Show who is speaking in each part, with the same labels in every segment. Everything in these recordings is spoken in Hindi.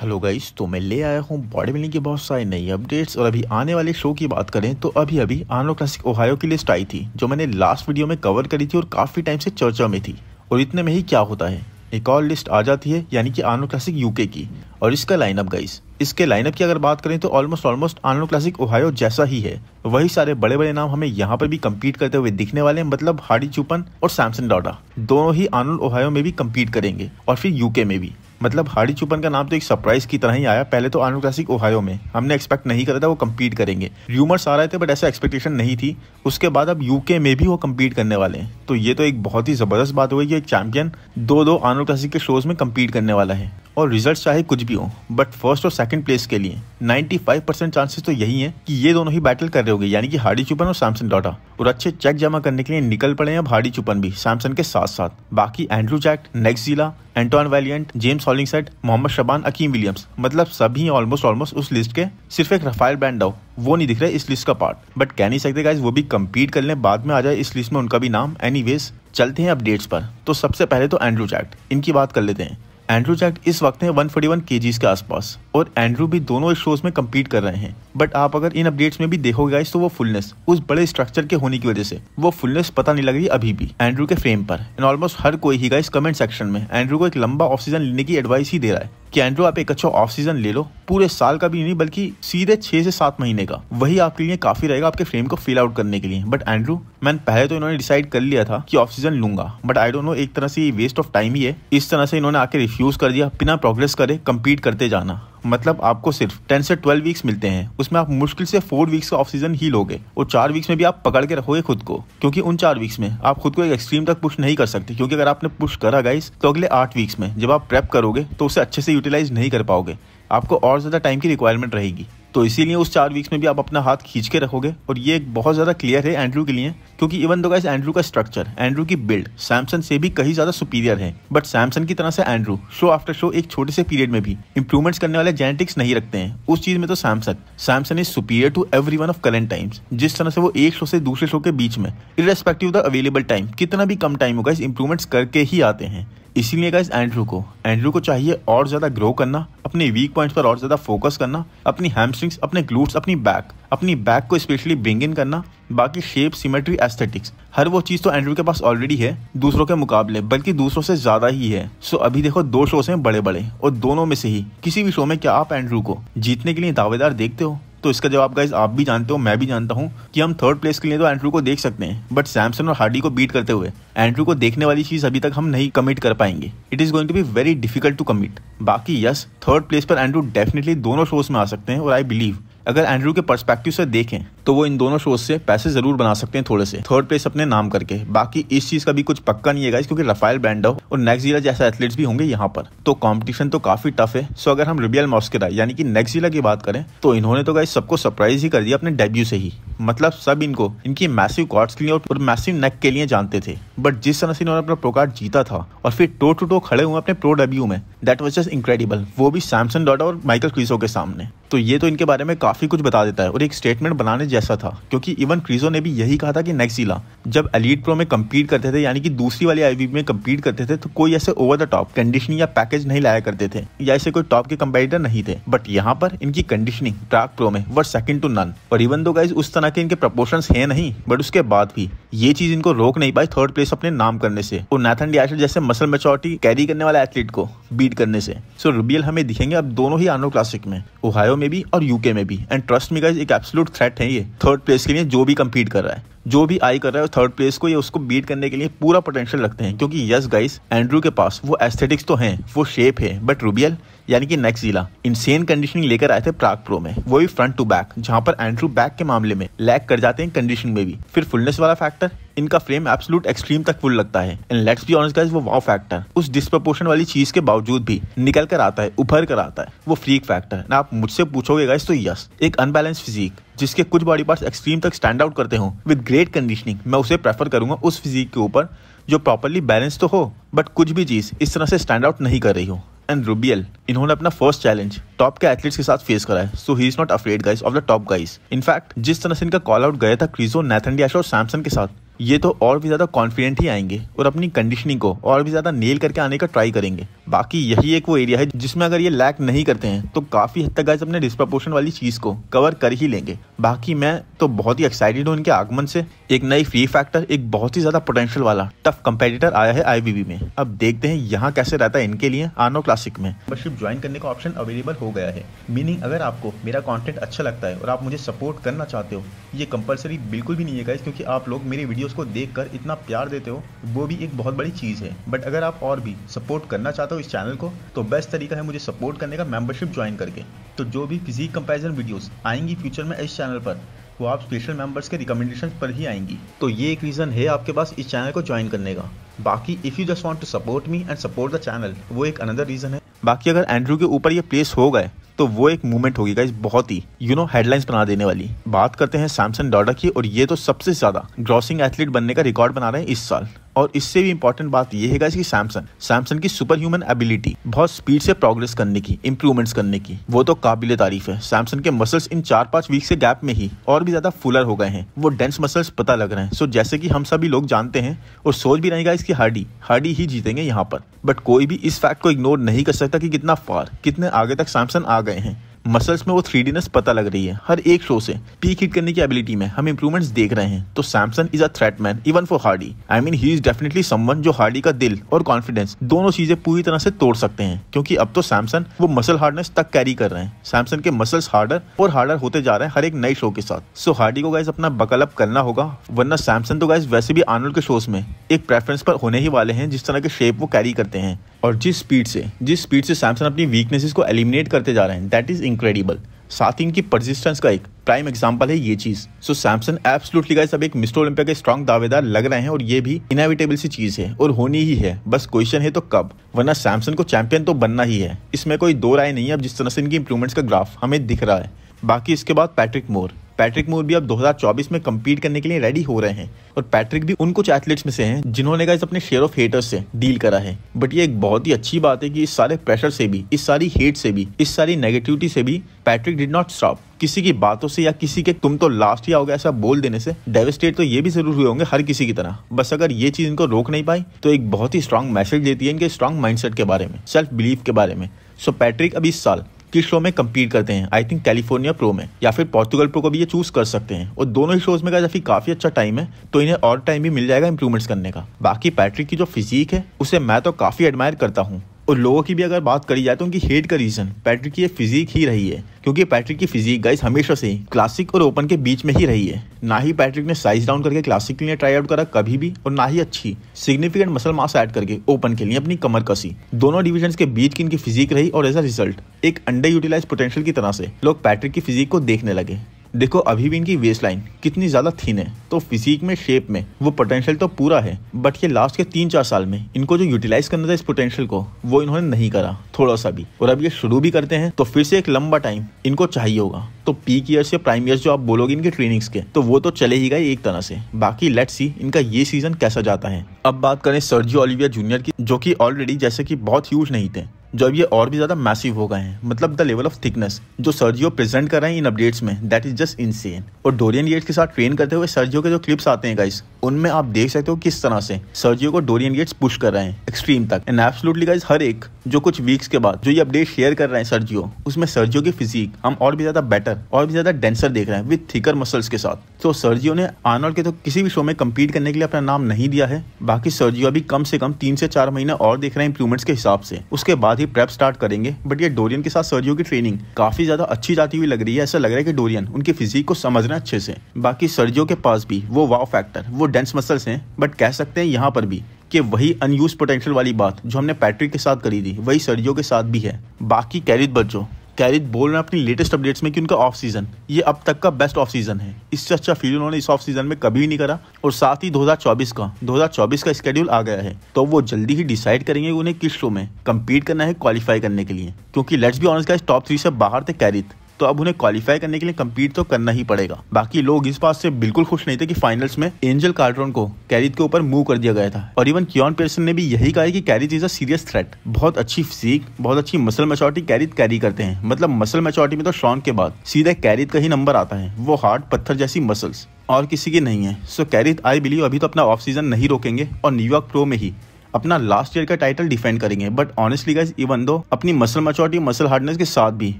Speaker 1: हेलो गाइस तो मैं ले आया हूँ बॉडी बिल्डिंग के बहुत सारे नई अपडेट्स और अभी आने वाले शो की बात करें तो अभी अभी आनो क्लासिक ओहायो की लिस्ट आई थी जो मैंने लास्ट वीडियो में कवर करी थी और काफ़ी टाइम से चर्चा में थी और इतने में ही क्या होता है एक और लिस्ट आ जाती है यानी कि आनो क्लासिक यूके की और इसका लाइनअप गाइस इसके लाइनअप की अगर बात करें तो ऑलमोस्ट ऑलमोस्ट आनो क्लासिक ओहायो जैसा ही है वही सारे बड़े बड़े नाम हमें यहाँ पर भी कम्पीट करते हुए दिखने वाले हैं मतलब हार्डी चुपन और सैमसन डॉडा दोनों ही आनोल ओहायो में भी कम्पीट करेंगे और फिर यूके में भी मतलब हार्डी चुपन का नाम तो एक सरप्राइज की तरह ही आया पहले तो आनू क्लासिक ओहायो में हमने एक्सपेक्ट नहीं करा था वो कम्पीट करेंगे र्यूमर्स आ रहे थे बट ऐसा एक्सपेक्टेशन नहीं थी उसके बाद अब यूके में भी वो कम्पीट करने वाले हैं तो ये तो एक बहुत ही ज़बरदस्त बात हो गई कि एक चैंपियन दो दो आनू क्लासिक के शोज में कम्पीट करने वाला है और रिजल्ट चाहे कुछ भी हो बट फर्स्ट और सेकंड प्लेस के लिए 95 परसेंट चांसेस तो यही है कि ये दोनों ही बैटल कर रहे होंगे यानी कि हार्डी चुपन और सैमसन डॉटा और अच्छे चेक जमा करने के लिए निकल पड़े हैं अब हार्डी चुपन भी सैमसन के साथ साथ बाकी एंड्रू जैक नेक्सिला Antoine Vaillant James Hollingshead Mohamed Shaaban Akim Williams मतलब सभी ऑलमोस्ट ऑलमोस्ट उस लिस्ट के सिर्फ एक रफाइल ब्रांडाओ वो नहीं दिख रहा है इस लिस्ट का पार्ट बट कह नहीं सकते गाइज वो भी कम्पीट कर ले बाद में आ जाए इस लिस्ट में उनका भी नाम एनी चलते हैं अपडेट्स पर तो सबसे पहले तो एंड्रू जैक्ट इनकी बात कर लेते हैं एंड्रू जैक इस वक्त है वन फोर्टी के आसपास और एंड्रू भी दोनों शोज में कम्पीट कर रहे हैं बट आप अगर इन अपडेट्स में भी देखोगे गाइस तो वो फुलनेस उस बड़े स्ट्रक्चर के होने की वजह से वो फुलनेस पता नहीं लग रही अभी भी एंड्रू के फ्रेम पर एंड ऑलमोस्ट हर कोई ही गाइस कमेंट सेक्शन में एंड्रू को एक लंबा ऑक्सीजन लेने की एडवाइस ही दे रहा है कैंड्रो आप एक अच्छा ऑफ सीजन ले लो पूरे साल का भी नहीं बल्कि सीधे छह से सात महीने का वही आपके लिए काफी रहेगा आपके फ्रेम को फिल आउट करने के लिए बट एंड्रू मैंने पहले तो इन्होंने डिसाइड कर लिया था कि ऑफ सीजन लूंगा बट आई डोंट नो एक तरह से वेस्ट ऑफ टाइम ही है इस तरह से इन्होंने आके रिफ्यूज कर दिया बिना प्रोग्रेस करे कम्पीट करते जाना मतलब आपको सिर्फ टेन से ट्वेल्व वीक्स मिलते हैं उसमें आप मुश्किल से फोर वीक्स का ऑफ सीजन ही लोगे और चार वीक्स में भी आप पकड़ के रखोगे खुद को क्योंकि उन चार वीक्स में आप खुद को एक एक्सट्रीम तक पुश नहीं कर सकते क्योंकि अगर आपने पुश करा गाइस तो अगले आठ वीक्स में जब आप प्रेप करोगे तो उसे अच्छे से यूटिलाइज नहीं कर पाओगे आपको और ज़्यादा टाइम की रिक्वायरमेंट रहेगी तो इसीलिए उस चार वीक्स में भी आप अपना हाथ खींच के रखोगे और ये एक बहुत ज़्यादा क्लियर है एंड्रू के लिए क्योंकि इवन दो गाइस एंड्रू का स्ट्रक्चर एंड्रू की बिल्ड सैमसन से भी कहीं ज़्यादा सुपीरियर है बट सैमसन की तरह से एंड्रू शो आफ्टर शो एक छोटे से पीरियड में भी इंप्रूवमेंट्स करने वाले जेनेटिक्स नहीं रखते हैं उस चीज़ में तो Samson Samson is superior to every of current times जिस तरह से वो एक शो से दूसरे शो के बीच में इरेस्पेक्टिव द अवेलेबल टाइम कितना भी कम टाइम होगा इस इंप्रूवमेंट्स करके ही आते हैं इसीलिए गाइस एंड्रू को एंड्रू को चाहिए और ज्यादा ग्रो करना अपने वीक पॉइंट्स पर और ज्यादा फोकस करना अपनी हैमस्ट्रिंग्स अपने ग्लूट्स अपनी बैक अपनी बैक को स्पेशली ब्रिंग इन करना बाकी शेप सिमेट्री एस्थेटिक्स हर वो चीज तो एंड्रू के पास ऑलरेडी है दूसरों के मुकाबले बल्कि दूसरों से ज्यादा ही है सो अभी देखो दो शोज हैं बड़े बड़े और दोनों में से ही किसी भी शो में क्या आप एंड्रू को जीतने के लिए दावेदार देखते हो तो इसका जवाब गाइज आप भी जानते हो मैं भी जानता हूँ कि हम थर्ड प्लेस के लिए तो एंड्रू को देख सकते हैं बट सैमसन और हार्डी को बीट करते हुए एंड्रू को देखने वाली चीज अभी तक हम नहीं कमिट कर पाएंगे it is going to be very difficult to commit बाकी यस थर्ड प्लेस पर एंड्रू डेफिनेटली दोनों शोज में आ सकते हैं और आई बिलीव अगर एंड्रू के परस्पेक्टिव से देखें तो वो इन दोनों शोज से पैसे जरूर बना सकते हैं थोड़े से थर्ड प्लेस अपने नाम करके बाकी इस चीज का भी कुछ पक्का नहीं है गाइस क्योंकि रफाइल ब्रांडो और नेक्स्ट जिला जैसे एथलीट्स भी होंगे यहाँ पर तो कॉम्पिटिशन तो काफी टफ है सो अगर हम रिबियल मॉस्केरा यानी कि नेक्स्ट जिला की बात करें तो इन्होंने तो गाइस सबको सरप्राइज ही कर दिया अपने डेब्यू से ही मतलब सब इनको इनकी मैसिव कॉर्ड्स के लिए और मैसिव नेक के लिए जानते थे बट जिस तरह से इन्होंने अपना प्रो कार्ड जीता था और फिर टो टू टो खड़े हुए अपने प्रो डेब्यू में दैट वॉज जस्ट इंक्रेडिबल वो भी सैमसन डॉटा और माइकल क्रीसो के सामने तो ये तो इनके बारे में काफी कुछ बता देता है और एक स्टेटमेंट बनाने जैसा था क्योंकि इवन क्रीजो ने भी यही कहा था कि नेक्सिला जब एलिट प्रो में कम्पीट करते थे यानी कि दूसरी वाली आई में कम्पीट करते थे तो कोई ऐसे ओवर द टॉप कंडीशनिंग या पैकेज नहीं लाया करते थे या ऐसे कोई टॉप के कंपेटिटर नहीं थे बट यहाँ पर इनकी कंडीशनिंग ट्रैक प्रो में वर सेकंड टू नन और इवन दो गाइज उस तरह के इनके प्रपोर्शन है नहीं बट उसके बाद भी ये चीज इनको रोक नहीं पाई थर्ड प्लेस अपने नाम करने से और नैथन डियाशर जैसे मसल मेचोरिटी कैरी करने वाले एथलीट को बीट करने से सो so, रुबियल हमें दिखेंगे अब दोनों ही आनो क्लासिक में ओहायो में भी और यूके में भी एंड ट्रस्ट मी गाइज एक एब्सोलूट थ्रेट है ये थर्ड प्लेस के लिए जो भी कम्पीट कर रहा है जो भी आई कर रहा है थर्ड प्लेस को या उसको बीट करने के लिए पूरा पोटेंशियल रखते हैं क्योंकि यस गाइस एंड्रू के पास वो एस्थेटिक्स तो हैं वो शेप है बट रूबियल यानी कि नेक्स्ट जिला इनसेन कंडीशनिंग लेकर आए थे प्राग प्रो में वो भी फ्रंट टू बैक जहां पर एंड्रू बैक के मामले में लैग कर जाते हैं कंडीशनिंग में भी फिर फुलनेस वाला फैक्टर इनका फ्रेम एब्सोलूट एक्सट्रीम तक फुल लगता है and let's be honest guys वो वाव फैक्टर उस डिस्प्रोपोर्शन वाली चीज के बावजूद भी निकल कर आता है उभर कर आता है वो फ्रीक फैक्टर ना आप मुझसे पूछोगे गाइस तो यस एक अनबैलेंस फिजिक जिसके कुछ बॉडी पार्ट्स एक्सट्रीम तक स्टैंड आउट करते हो विद ग्रेट कंडीशनिंग मैं उसे प्रेफर करूंगा उस फिजिक के ऊपर जो प्रॉपरली बैलेंस तो हो बट कुछ भी चीज इस तरह से स्टैंड आउट नहीं कर रही हो एंड रूबियल इन्होंने अपना फर्स्ट चैलेंज टॉप के एथलीट्स के साथ फेस करा है so he is not afraid guys of the top guys in fact जिस तरह से इनका कॉल आउट गया था क्रिजो नैथन डियाश और सैमसन के साथ ये तो और भी ज़्यादा कॉन्फिडेंट ही आएंगे और अपनी कंडीशनिंग को और भी ज़्यादा नेल करके आने का ट्राई करेंगे बाकी यही एक वो एरिया है जिसमें अगर ये लैक नहीं करते हैं तो काफ़ी हद तक गाइस अपने डिस्प्रपोर्शन वाली चीज़ को कवर कर ही लेंगे बाकी मैं तो बहुत ही एक्साइटेड हूँ इनके आगमन से एक नई फ्री फैक्टर एक बहुत ही ज़्यादा पोटेंशियल वाला टफ कम्पेटिटर आया है आई में अब देखते हैं यहाँ कैसे रहता है इनके लिए आनो क्लासिक में मेंबरशिप ज्वाइन करने का ऑप्शन अवेलेबल हो गया है मीनिंग अगर आपको मेरा कॉन्टेंट अच्छा लगता है और आप मुझे सपोर्ट करना चाहते हो ये कंपल्सरी बिल्कुल भी नहीं है गाइस क्योंकि आप लोग मेरी वीडियो को देख कर इतना प्यार देते हो वो भी एक बहुत बड़ी चीज़ है बट अगर आप और भी सपोर्ट करना चाहते हो इस चैनल को तो बेस्ट तरीका है मुझे सपोर्ट करने का मेम्बरशिप ज्वाइन करके तो जो भी फिजिक कंपेरिजन वीडियोज आएंगी फ्यूचर में इस चैनल पर वो आप स्पेशल मेंबर्स के रिकमेंडेशन पर ही आएंगी तो ये एक रीज़न है आपके पास इस चैनल को ज्वाइन करने का बाकी if you just want to support me and support the channel वो एक अनदर रीज़न है बाकी अगर एंड्रू के ऊपर ये प्लेस हो गए तो वो एक मूवमेंट होगी गाइज बहुत ही यू नो हेडलाइंस बना देने वाली बात करते हैं सैमसन डॉडा की और ये तो सबसे ज्यादा ग्रॉसिंग एथलीट बनने का रिकॉर्ड बना रहे हैं इस साल और इससे भी इंपॉर्टेंट बात यह है कि सैमसंग सैमसंग की सुपर ह्यूमन एबिलिटी बहुत स्पीड से प्रोग्रेस करने की इंप्रूवमेंट करने की वो तो काबिल तारीफ है सैमसंग के मसल्स इन चार पांच वीक से गैप में ही और भी ज्यादा फुलर हो गए हैं वो डेंस मसल्स पता लग रहे हैं सो जैसे कि हम सभी लोग जानते हैं और सोच भी रहेगा इसकी हार्डी हार्डी ही जीतेंगे यहाँ पर बट कोई भी इस फैक्ट को इग्नोर नहीं कर सकता कि कितना फार कितने आगे तक सैमसंग आ गए हैं मसल्स में वो थ्रीडीनेस पता लग रही है हर एक शो से पीक हिट करने की एबिलिटी में हम इम्प्रूवमेंट्स देख रहे हैं तो Samson is a threat man even for Hardy I mean he is definitely someone जो हार्डी का दिल और कॉन्फिडेंस दोनों चीजें पूरी तरह से तोड़ सकते हैं क्योंकि अब तो सैमसन वो मसल हार्डनेस तक कैरी कर रहे हैं सैमसन के मसल्स हार्डर और हार्डर होते जा रहे हैं हर एक नए शो के साथ सो so, हार्डी को गाइज अपना बकलअप करना होगा वरना सैमसन तो गाइज वैसे भी आर्नोल्ड के शोज में एक प्रेफरेंस पर होने ही वाले हैं जिस तरह के शेप वो कैरी करते हैं और जिस स्पीड से जिस स्पीड से सैमसन अपनी वीकनेसेस को एलिमिनेट करते जा रहे हैं दैट इज इनक्रेडिबल साथ ही इनकी परसिस्टेंस का एक प्राइम एग्जांपल है ये चीज सो सैमसन एब्सोल्युटली गाइस अब एक मिस्टर ओलंपिया के स्ट्रांग दावेदार लग रहे हैं और ये भी इनएविटेबल सी चीज है और होनी ही है बस क्वेश्चन है तो कब वरना सैमसन को चैंपियन तो बनना ही है इसमें कोई दो राय नहीं है अब जिस तरह से इनकी इंप्रूवमेंट्स का ग्राफ हमें दिख रहा है बाकी इसके बाद पैट्रिक मोर पैट्रिक मोर भी अब 2024 में कम्पीट करने के लिए रेडी हो रहे हैं और पैट्रिक भी उन कुछ एथलीट्स में से हैं जिन्होंने गाइस अपने शेयर ऑफ हेटर्स से डील करा है बट ये एक बहुत ही अच्छी बात है कि इस सारे प्रेशर से भी इस सारी हेट से भी इस सारी नेगेटिविटी से भी पैट्रिक डिड नॉट स्टॉप किसी की बातों से या किसी के तुम तो लास्ट ही आओगे ऐसा बोल देने से डेवेस्टेट तो ये भी जरूर हुए होंगे हर किसी की तरह बस अगर ये चीज इनको रोक नहीं पाई तो एक बहुत ही स्ट्रॉन्ग मैसेज देती है इनके स्ट्रॉन्ग माइंडसेट के बारे में सेल्फ बिलीफ के बारे में सो पैट्रिक अभी इस साल किस शो में कम्पीट करते हैं आई थिंक कैलिफोर्निया प्रो में या फिर पोर्तुगल प्रो को भी ये चूज कर सकते हैं और दोनों ही शोज में काफी काफी अच्छा टाइम है तो इन्हें और टाइम भी मिल जाएगा इंप्रूवमेंट्स करने का बाकी पैट्रिक की जो फिजिक है उसे मैं तो काफी एडमायर करता हूँ और लोगों की भी अगर बात करी जाए तो उनकी हेट का रीज़न पैट्रिक की फिजिक ही रही है क्योंकि पैट्रिक की फिजिक गाइस हमेशा से क्लासिक और ओपन के बीच में ही रही है ना ही पैट्रिक ने साइज डाउन करके क्लासिक के लिए ट्राई आउट करा कभी भी और ना ही अच्छी सिग्निफिकेंट मसल मास ऐड करके ओपन के लिए अपनी कमर कसी दोनों डिविजन के बीच की इनकी फिजिक रही और एज अ रिजल्ट एक अंडर यूटिलाइज पोटेंशियल की तरह से लोग पैट्रिक की फिजिक को देखने लगे देखो अभी भी इनकी वेस्ट लाइन कितनी ज्यादा थीन है तो फिजिक में शेप में वो पोटेंशियल तो पूरा है बट ये लास्ट के तीन चार साल में इनको जो यूटिलाइज करना था इस पोटेंशियल को वो इन्होंने नहीं करा थोड़ा सा भी और अब ये शुरू भी करते हैं तो फिर से एक लंबा टाइम इनको चाहिए होगा तो पीक ईयर्स या प्राइम ईयर्स जो आप बोलोगे इनके ट्रेनिंग्स के तो वो तो चले ही गए एक तरह से बाकी लेट सी इनका ये सीजन कैसा जाता है अब बात करें सर्जियो ओलिविया जूनियर की जो की ऑलरेडी जैसे की बहुत ह्यूज नहीं थे जो अब ये और भी ज़्यादा मैसिव हो गए हैं मतलब द लेवल ऑफ थिकनेस जो सर्जियो प्रेजेंट कर रहे हैं इन अपडेट्स में दैट इज जस्ट इनसेन और डोरियन गेट्स के साथ ट्रेन करते हुए सर्जियो के जो क्लिप्स आते हैं गाइस उनमें आप देख सकते हो किस तरह से सर्जियो को डोरियन गेट्स पुश कर रहे हैं एक्सट्रीम तक एंड एब्सोल्युटली गाइस हर एक जो कुछ वीक्स के बाद जो ये अपडेट शेयर कर रहे हैं सर्जियो उसमें सर्जियो की फिजिक हम और भी ज्यादा बेटर और भी ज्यादा डेंसर देख रहे हैं विद थिकर मसल्स के साथ तो सर्जियो ने आर्नोल्ड के तो किसी भी शो में कम्पीट करने के लिए अपना नाम नहीं दिया है बाकी सर्जियो अभी कम से कम तीन से चार महीने और देख रहे हैं इंप्रूवमेंट्स के हिसाब से उसके बाद ही प्रेप स्टार्ट करेंगे बट ये डोरियन के साथ सर्जियो की ट्रेनिंग काफी ज्यादा अच्छी जाती हुई लग रही है ऐसा लग रहा है कि डोरियन उनकी फिजिक को समझ रहे हैं अच्छे से बाकी सर्जियो के पास भी वो वाव फैक्टर वो डेंस मसल्स हैं बट कह सकते हैं यहाँ पर भी कि वही अनयूज पोटेंशियल वाली बात जो हमने पैट्रिक के साथ करी थी वही सर्जियो के साथ भी है बाकी कैरित बच्चों कैरित बोल रहे हैं अपनी लेटेस्ट अपडेट्स में कि उनका ऑफ सीजन ये अब तक का बेस्ट ऑफ सीजन है इससे अच्छा फील उन्होंने इस ऑफ सीजन में कभी नहीं करा और साथ ही 2024 का 2024 का स्केड्यूल आ गया है तो वो जल्दी ही डिसाइड करेंगे उन्हें किस शो में कम्पीट करना है क्वालिफाई करने के लिए क्योंकि लेट्स भी ऑनर्स का टॉप थ्री से बाहर थे कैरित तो अब उन्हें क्वालिफाई करने के लिए कम्पीट तो करना ही पड़ेगा बाकी लोग इस बात से बिल्कुल खुश नहीं थे कि फाइनल्स में एंजल कार्ट्रोन को कैरिज के ऊपर मूव कर दिया गया था और इवन कियन पेयरसन ने भी यही कहा कि कैरिज इज अ सीरियस थ्रेट बहुत अच्छी फिजिक बहुत अच्छी मसल मेचोरिटी कैरिज कैरी करते हैं मतलब मसल मेचोरिटी में तो श्रॉन के बाद सीधे कैरिज का ही नंबर आता है वो हार्ट पत्थर जैसी मसल्स और किसी के नहीं है सो कैरित आई बिलीव अभी तो अपना ऑफ सीजन नहीं रोकेंगे और न्यूयॉर्क प्रो में ही अपना लास्ट ईयर का टाइटल डिफेंड करेंगे but honestly guys even though अपनी मसल मचोरिटी मसल हार्डनेस के साथ भी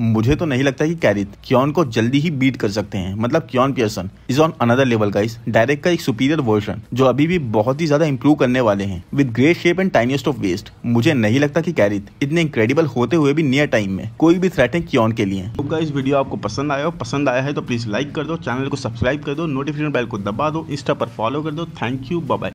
Speaker 1: मुझे तो नहीं लगता कि कैरित क्योन को जल्दी ही बीट कर सकते हैं मतलब Keone Pearson is on another level guys direct का एक सुपीरियर वर्जन जो अभी भी बहुत ही ज्यादा इंप्रूव करने वाले हैं with great shape and tiniest of waist मुझे नहीं लगता कि कैरित इतने इंक्रेडिबल होते हुए भी नियर टाइम में कोई भी थ्रेट है क्योन के लिए तो गाइज वीडियो आपको पसंद आया हो पसंद आया है तो प्लीज लाइक कर दो चैनल को सब्सक्राइब कर दो नोटिफिकेशन बेल को दबा दो इंस्टा पर फॉलो कर दो थैंक यू बाय